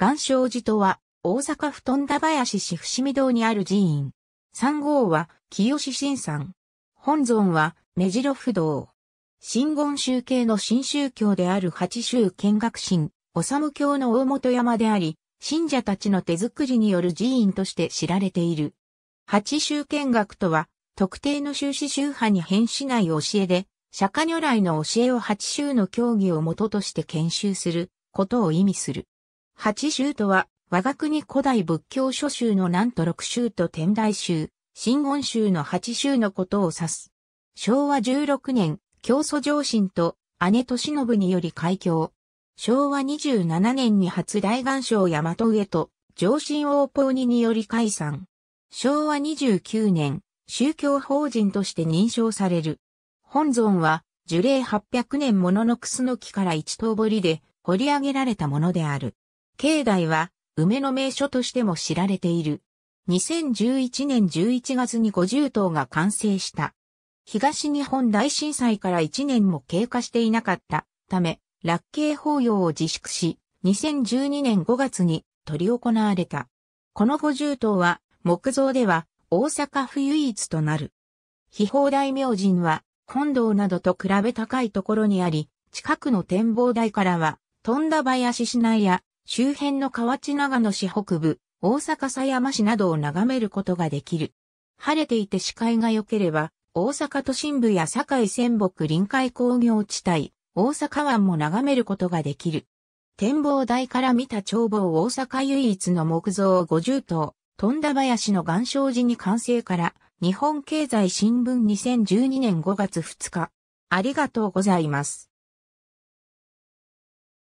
岩生寺とは、大阪府富田林市伏見堂にある寺院。三号は、清志新山。本尊は、目白不動。新言宗系の新宗教である八宗見学神、修教の大本山であり、信者たちの手作りによる寺院として知られている。八宗見学とは、特定の宗師宗派に変しない教えで、釈迦如来の教えを八宗の教義を元として研修することを意味する。八宗とは、我が国古代仏教諸宗のなんと六宗と天台宗、新言宗の八宗のことを指す。昭和16年、教祖上神と姉と信により開教。昭和27年に初大願章大和上と上神王法ににより解散。昭和29年、宗教法人として認証される。本尊は、樹齢800年もののクスの木から一頭彫りで掘り上げられたものである。境内は、梅の名所としても知られている。2011年11月に50棟が完成した。東日本大震災から1年も経過していなかったため、落慶法要を自粛し、2012年5月に取り行われた。この50棟は、木造では大阪府唯一となる。秘宝大明神は、本堂などと比べ高いところにあり、近くの展望台からは、富田林市内や周辺の河内長野市北部、大阪狭山市などを眺めることができる。晴れていて視界が良ければ、大阪都心部や堺仙北臨海工業地帯、大阪湾も眺めることができる。展望台から見た眺望大阪唯一の木造50棟、富田林の岩礁寺に完成から、日本経済新聞2012年5月2日。ありがとうございます。